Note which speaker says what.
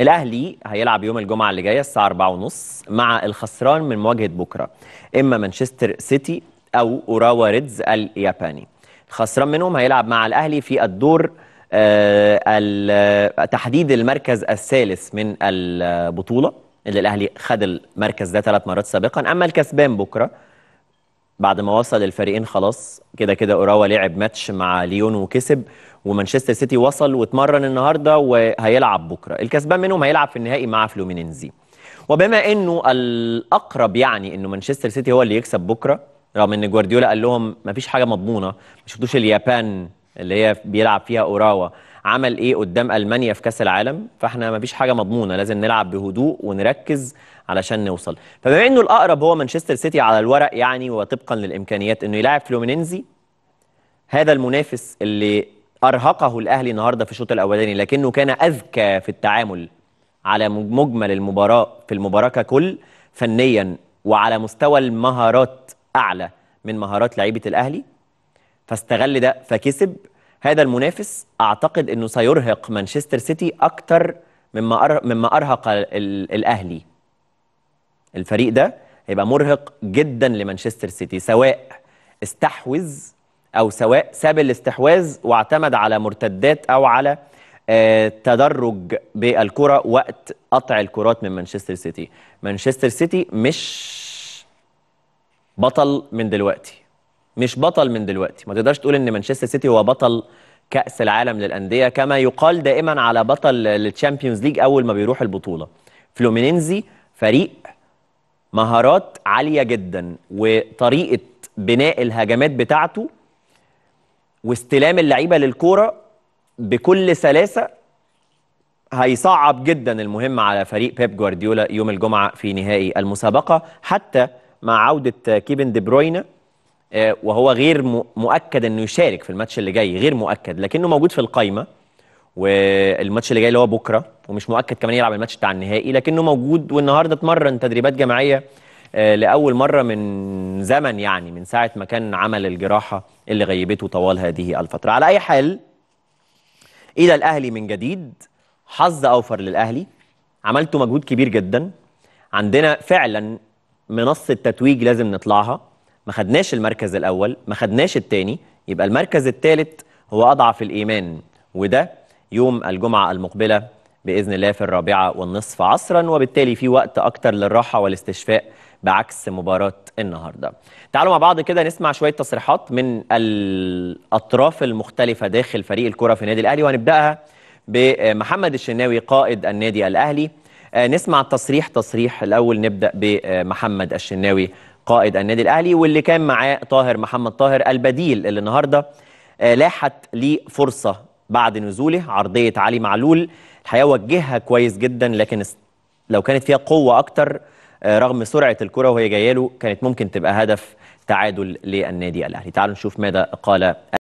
Speaker 1: الاهلي هيلعب يوم الجمعه اللي جايه الساعه 4:30 مع الخسران من مواجهه بكره اما مانشستر سيتي او اوراوا ريدز الياباني الخسران منهم هيلعب مع الاهلي في الدور آه، تحديد المركز الثالث من البطوله اللي الاهلي خد المركز ده ثلاث مرات سابقا اما الكسبان بكره بعد ما وصل الفريقين خلاص كده كده اوراوا لعب ماتش مع ليون وكسب ومانشستر سيتي وصل واتمرن النهارده وهيلعب بكره الكسبان منهم هيلعب في النهائي مع فلومينينزي وبما انه الاقرب يعني انه مانشستر سيتي هو اللي يكسب بكره رغم ان جوارديولا قال لهم مفيش حاجه مضمونه ما شفتوش اليابان اللي هي بيلعب فيها اوراوا عمل ايه قدام المانيا في كاس العالم فاحنا مفيش حاجه مضمونه لازم نلعب بهدوء ونركز علشان نوصل فبما انه الاقرب هو مانشستر سيتي على الورق يعني وطبقا للامكانيات انه يلاعب فلومينينزي هذا المنافس اللي ارهقه الاهلي النهارده في الشوط الاولاني لكنه كان اذكى في التعامل على مجمل المباراه في المباراه ككل فنيا وعلى مستوى المهارات اعلى من مهارات لعيبه الاهلي فاستغل ده فكسب هذا المنافس اعتقد انه سيرهق مانشستر سيتي اكتر مما مما ارهق الاهلي الفريق ده هيبقى مرهق جدا لمانشستر سيتي سواء استحوذ او سواء ساب الاستحواذ واعتمد على مرتدات او على آه، تدرج بالكره وقت قطع الكرات من مانشستر سيتي مانشستر سيتي مش بطل من دلوقتي مش بطل من دلوقتي ما تقدرش تقول ان مانشستر سيتي هو بطل كاس العالم للانديه كما يقال دائما على بطل التشامبيونز ليج اول ما بيروح البطوله فلومينينزي فريق مهارات عاليه جدا وطريقه بناء الهجمات بتاعته واستلام اللعيبه للكوره بكل سلاسه هيصعب جدا المهمه على فريق بيب جوارديولا يوم الجمعه في نهائي المسابقه حتى مع عوده كيفن دي بروينا آه، وهو غير مؤكد انه يشارك في الماتش اللي جاي غير مؤكد لكنه موجود في القايمه والماتش اللي جاي اللي هو بكره ومش مؤكد كمان يلعب الماتش بتاع النهائي لكنه موجود والنهارده اتمرن تدريبات جماعيه آه، لاول مره من زمن يعني من ساعه ما كان عمل الجراحه اللي غيبته طوال هذه الفتره على اي حال الى الاهلي من جديد حظ اوفر للاهلي عملتوا مجهود كبير جدا عندنا فعلا منصه تتويج لازم نطلعها ما خدناش المركز الاول ما خدناش الثاني يبقى المركز الثالث هو اضعف الايمان وده يوم الجمعه المقبله باذن الله في الرابعه والنصف عصرا وبالتالي في وقت اكتر للراحه والاستشفاء بعكس مباراه النهارده. تعالوا مع بعض كده نسمع شويه تصريحات من الاطراف المختلفه داخل فريق الكره في النادي الاهلي وهنبداها بمحمد الشناوي قائد النادي الاهلي. آه، نسمع التصريح تصريح الاول نبدا بمحمد الشناوي قائد النادي الاهلي واللي كان معاه طاهر محمد طاهر البديل اللي النهارده آه، لاحت ليه فرصه بعد نزوله عرضيه علي معلول الحقيقه وجهها كويس جدا لكن لو كانت فيها قوه اكتر آه، رغم سرعه الكره وهي جايه له كانت ممكن تبقى هدف تعادل للنادي الاهلي تعالوا نشوف ماذا قال